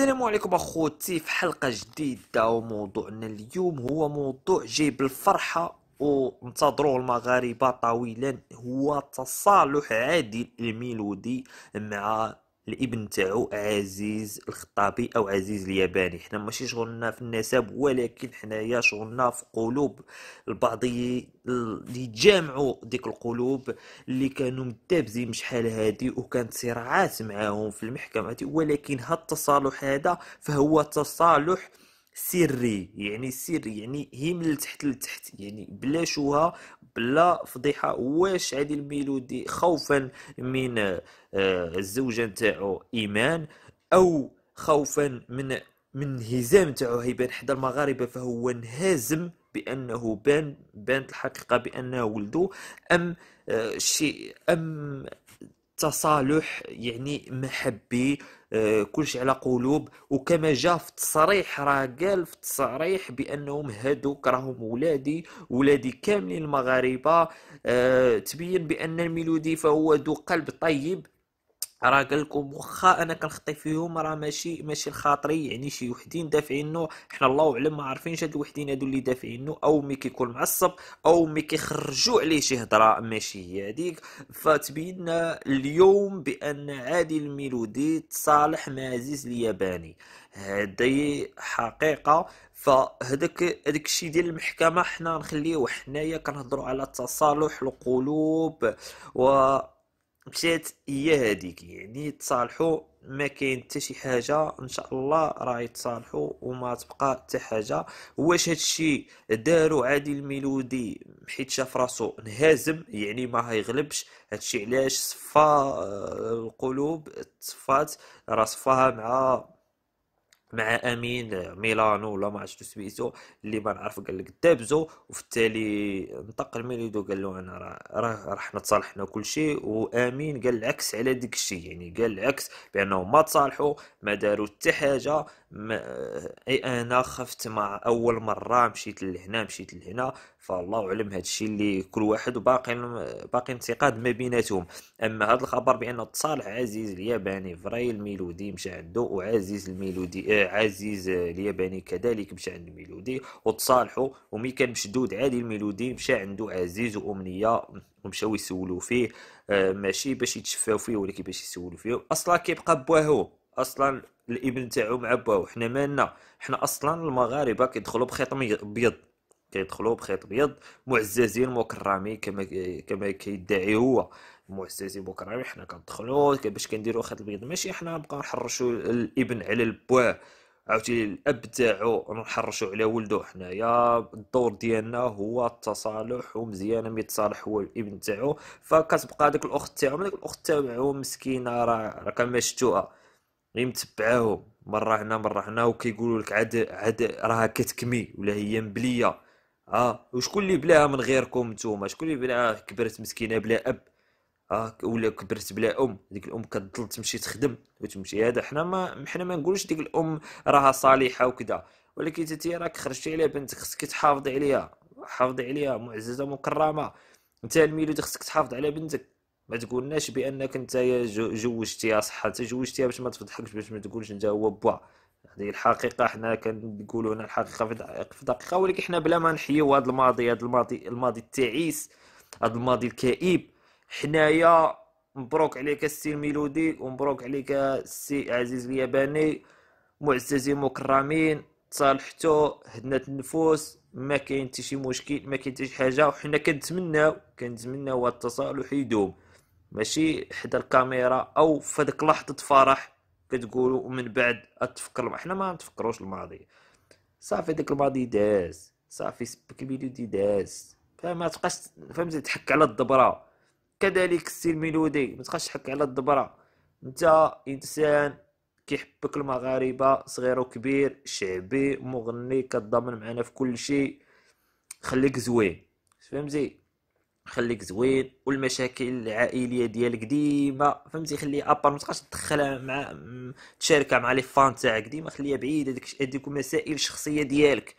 السلام عليكم اخوتي في حلقه جديده وموضوعنا اليوم هو موضوع جيب الفرحه وانتظروه المغاربه طويلا هو تصالح عادل الميلودي مع الابن تاعو عزيز الخطابي او عزيز الياباني حنا ماشي شغلنا في النسب ولكن حنايا شغلنا في قلوب البعض اللي جامعوا ديك القلوب اللي كانوا متابزين شحال هادي وكانت صراعات معاهم في المحكمة ولكن هاد التصالح هذا فهو تصالح سري يعني سري يعني هي من التحت لتحت يعني بلا شوهه بلا فضيحه واش هذه الميلودي خوفا من آه، الزوجه نتاعو ايمان او خوفا من من انهزام نتاعو هيبان حدا المغاربه فهو انهزم بانه بان بانت الحقيقه بانه ولده ام آه، شيء ام تصالح يعني محبي آه، كلش على قلوب وكما جاء في تصريح راه قال في تصريح بانهم هادوك راهم ولادي ولادي كاملين المغاربه آه، تبين بان الميلودي فهو ذو قلب طيب راه قال لكم واخا انا كنخطي فيهم راه ماشي ماشي لخاطري يعني شي وحدين دافعينو حنا الله اعلم ما عارفينش هاد الوحدين هادو اللي دافعينو او مي كيكون معصب او مي كيخرجوا عليه شي هضره ماشي هي هذيك فتبين اليوم بان عادل الميلودي تصالح مع عزيز الياباني هذه حقيقه فهداك هذاك الشيء ديال المحكمه حنا نخليوه حنايا كنهضروا على تصالح القلوب و مشات هي هذيك يعني تصالحوا ما كاين حتى شي حاجه ان شاء الله راه يتصالحوا وما تبقى حتى حاجه واش هادشي دارو عادي الميلودي حيت شاف راسو انهزم يعني ما هيغلبش هادشي علاش صفى آه، القلوب تصفات راه صفاها مع مع امين ميلانو ولا ما عرفتش سميتو اللي ما نعرف قال لك دابزو وفي التالي نطق الميليدو قال له انا راه راه حنا تصالحنا كل شيء وامين قال العكس على ديك الشيء يعني قال العكس بانهم ما تصالحوا ما داروا حتى حاجه اي انا خفت مع اول مره مشيت لهنا مشيت لهنا فالله اعلم هذا الشيء اللي كل واحد وباقي باقي انتقاد ما بيناتهم اما هذا الخبر بان التصالح عزيز الياباني فري الميلودي مشى عنده وعزيز الميلودي آه، عزيز الياباني كذلك مشى عند ميلودي وتصالحوا ومي كان مشدود عادي الميلودي مشى عندو عزيز وامنيه ومشاو يسولوا فيه آه، ماشي باش يتشفاو فيه ولكن باش يسولوا فيه اصلا كيبقى بواهو اصلا الابن تاعو مع بواهو حنا مالنا حنا اصلا المغاربه كيدخلوا بخيط ابيض كيدخلوا بخيط ابيض معززين مكرمين كما كما كيدعي هو مؤسسي بوكرامي يعني حنا كندخلو باش كنديرو خد البيض ماشي حنا نبقى نحرشو الابن على البواه عاوتاني الاب تاعو نحرشو على ولدو حنايا الدور ديالنا هو التصالح ومزيان ميتصالح هو الابن تاعو فكتبقى ديك الاخت تاعو ديك الاخت تاعو مسكينه راه راه كما شتوها غير متبعاهم مره هنا مره هنا وكيقولوا لك عاد عاد راها كتكمي ولا هي مبليه اه وشكون اللي بلاها من غيركم نتوما شكون اللي بلاها كبرت مسكينه بلا اب اه ولا كبرت بلا ام ديك الام كتضل تمشي تخدم وتمشي هذا حنا ما حنا ما نقولوش ديك الام راها صالحه وكذا ولكن انت راك خرجتي على بنتك خصك تحافظي عليها حافظي عليها معززه مكرمه انت الميلود خصك تحافظ على بنتك ما تقولناش بانك انت جوجتيها صحه جوجتيها باش ما تفضحكش باش ما تقولش انت هو با هذه الحقيقه حنا كنقولوا هنا الحقيقه في دقيقه ولكن حنا بلا ما نحيوا هذا الماضي هذا الماضي الماضي التعيس هذا الماضي الكئيب حنايا مبروك عليك السي الميلودي ومبروك عليك السي عزيز الياباني معززين مكرمين تصالحتو هدنات النفوس ما كاين حتى شي مشكل ما كاين حتى شي حاجه وحنا كنتمناو كنتمناو هاد التصالح يدوم ماشي حدا الكاميرا او فداك لحظه فرح كتقولوا ومن بعد تفكر حنا ما نتفكروش الماضي صافي داك الماضي داز صافي سبك الفيديو دي داز فما تبقاش فهمتي تحك على الدبره كذلك السيل ميلودي ما تبقاش تحك على الدبره انت انسان كيحبك المغاربه صغير وكبير شعبي مغني كتضامن معنا في كل شيء خليك زوين فهمتي خليك زوين والمشاكل العائليه ديالك ديما فهمتي خليها ابار ما تبقاش تدخلها مع تشاركها مع لي فان تاعك ديما خليها بعيده هذيك مسائل شخصيه ديالك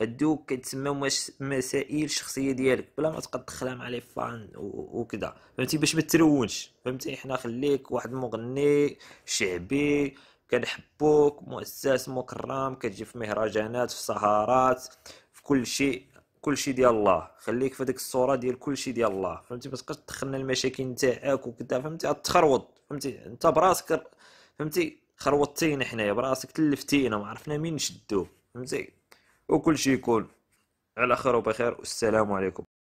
هادو واش مسائل شخصيه ديالك بلا ما تبقى تدخلها مع لي فان وكذا فهمتي باش ما ترونش فهمتي حنا خليك واحد مغني شعبي كنحبوك مؤسس مكرم كتجي في مهرجانات في سهرات في كل شيء كل شيء ديال الله خليك في ديك الصوره ديال كل شيء ديال الله فهمتي ما تبقاش تدخلنا المشاكل نتاعك وكذا فهمتي تخروض فهمتي انت براسك فهمتي خروطتينا حنايا براسك تلفتينا ما عرفنا مين نشدو فهمتي وكل شيء يكون على خير وبخير والسلام عليكم